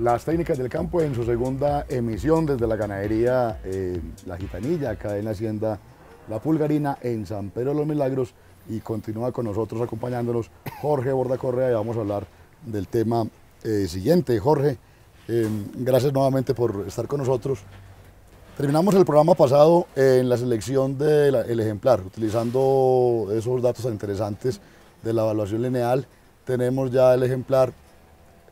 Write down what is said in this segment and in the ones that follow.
Las técnicas del campo en su segunda emisión desde la ganadería eh, La Gitanilla, acá en la hacienda La Pulgarina, en San Pedro de los Milagros. Y continúa con nosotros acompañándonos Jorge Borda Correa y vamos a hablar del tema eh, siguiente. Jorge, em, gracias nuevamente por estar con nosotros. Terminamos el programa pasado en la selección del ejemplar, utilizando esos datos interesantes de la evaluación lineal. Tenemos ya el ejemplar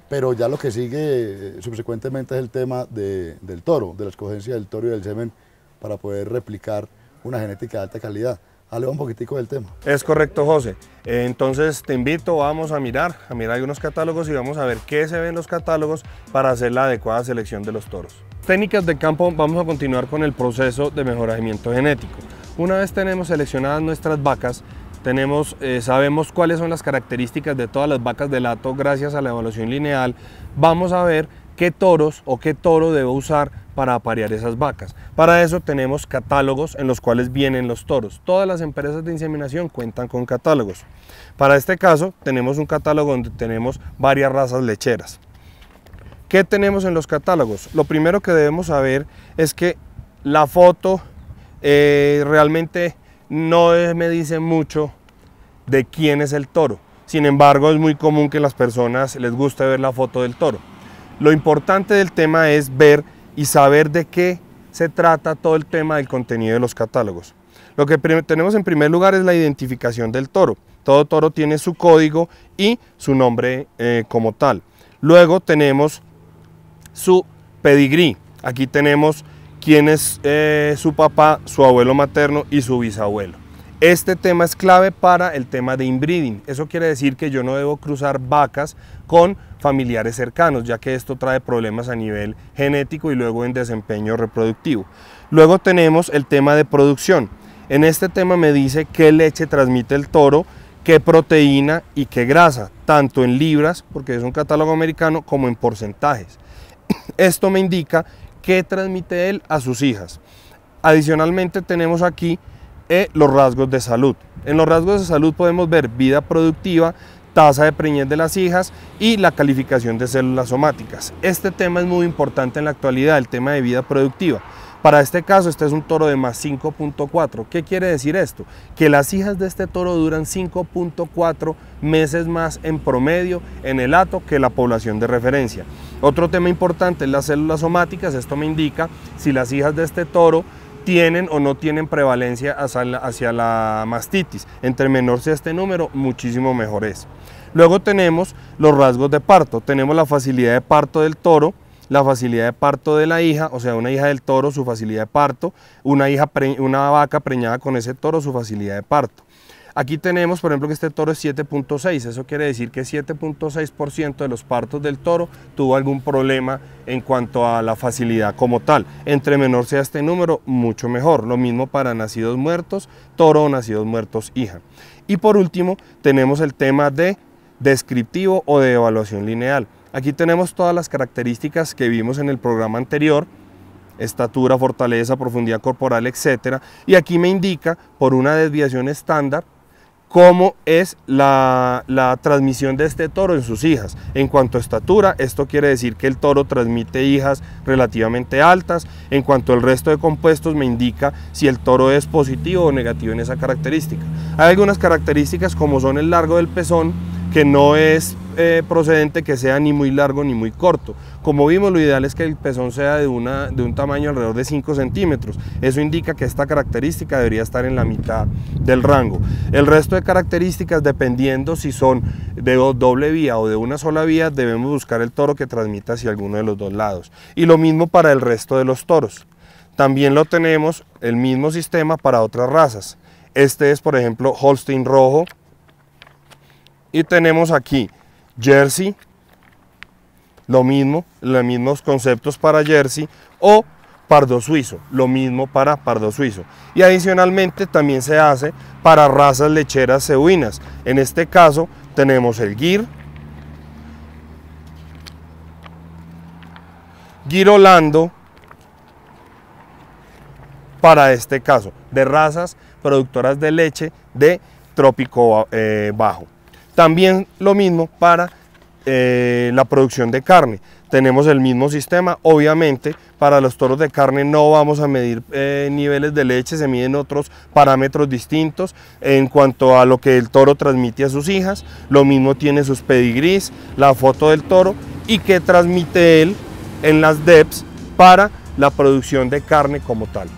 pero ya lo que sigue eh, subsecuentemente es el tema del toro, de la escogencia del toro y del semen para poder replicar una genética de alta calidad. Hablemos un poquitico del tema. Es correcto, José. Eh, entonces te invito, vamos a mirar, a mirar algunos catálogos y vamos a ver qué se ven los catálogos para hacer la adecuada selección de los toros. Técnicas de campo, vamos a continuar con el proceso de mejoramiento genético. Una vez tenemos seleccionadas nuestras vacas, tenemos, eh, sabemos cuáles son las características de todas las vacas de lato gracias a la evaluación lineal. Vamos a ver qué toros o qué toro debo usar para aparear esas vacas. Para eso tenemos catálogos en los cuales vienen los toros. Todas las empresas de inseminación cuentan con catálogos. Para este caso tenemos un catálogo donde tenemos varias razas lecheras. ¿Qué tenemos en los catálogos? Lo primero que debemos saber es que la foto eh, realmente no me dice mucho de quién es el toro. Sin embargo, es muy común que las personas les guste ver la foto del toro. Lo importante del tema es ver y saber de qué se trata todo el tema del contenido de los catálogos. Lo que tenemos en primer lugar es la identificación del toro. Todo toro tiene su código y su nombre eh, como tal. Luego tenemos su pedigrí. Aquí tenemos quién es eh, su papá, su abuelo materno y su bisabuelo. Este tema es clave para el tema de inbreeding. Eso quiere decir que yo no debo cruzar vacas con familiares cercanos, ya que esto trae problemas a nivel genético y luego en desempeño reproductivo. Luego tenemos el tema de producción. En este tema me dice qué leche transmite el toro, qué proteína y qué grasa, tanto en libras, porque es un catálogo americano, como en porcentajes. Esto me indica qué transmite él a sus hijas. Adicionalmente tenemos aquí los rasgos de salud. En los rasgos de salud podemos ver vida productiva, tasa de preñez de las hijas y la calificación de células somáticas. Este tema es muy importante en la actualidad, el tema de vida productiva. Para este caso, este es un toro de más 5.4. ¿Qué quiere decir esto? Que las hijas de este toro duran 5.4 meses más en promedio en el hato que la población de referencia. Otro tema importante es las células somáticas. Esto me indica si las hijas de este toro tienen o no tienen prevalencia hacia la, mastitis. Entre menor sea este número, muchísimo mejor es. Luego tenemos los rasgos de parto. Tenemos la facilidad de parto del toro, la facilidad de parto de la hija, o sea, una hija del toro, su facilidad de parto, una, hija una vaca preñada con ese toro, su facilidad de parto. Aquí tenemos, por ejemplo, que este toro es 7.6, eso quiere decir que 7.6% de los partos del toro tuvo algún problema en cuanto a la facilidad como tal. Entre menor sea este número, mucho mejor. Lo mismo para nacidos muertos, toro o nacidos muertos, hija. Y por último, tenemos el tema de descriptivo o de evaluación lineal. Aquí tenemos todas las características que vimos en el programa anterior, estatura, fortaleza, profundidad corporal, etc. Y aquí me indica, por una desviación estándar, cómo es la, la, transmisión de este toro en sus hijas. En cuanto a estatura, esto quiere decir que el toro transmite hijas relativamente altas. En cuanto al resto de compuestos, me indica si el toro es positivo o negativo en esa característica. Hay algunas características como son el largo del pezón, que no es eh, procedente que sea ni muy largo ni muy corto. Como vimos, lo ideal es que el pezón sea de, una, de un tamaño alrededor de 5 centímetros. Eso indica que esta característica debería estar en la mitad del rango. El resto de características, dependiendo si son de doble vía o de una sola vía, debemos buscar el toro que transmita hacia alguno de los dos lados. Y lo mismo para el resto de los toros. También lo tenemos el mismo sistema para otras razas. Este es, por ejemplo, Holstein rojo. Y tenemos aquí jersey, lo mismo, los mismos conceptos para jersey o pardo suizo, lo mismo para pardo suizo. Y adicionalmente también se hace para razas lecheras cebuinas. En este caso tenemos el guir, girolando para este caso, de razas productoras de leche de trópico eh, bajo. También lo mismo para eh, la producción de carne. Tenemos el mismo sistema, obviamente para los toros de carne no vamos a medir eh, niveles de leche, se miden otros parámetros distintos en cuanto a lo que el toro transmite a sus hijas, lo mismo tiene sus pedigrís, la foto del toro y qué transmite él en las DEPS para la producción de carne como tal.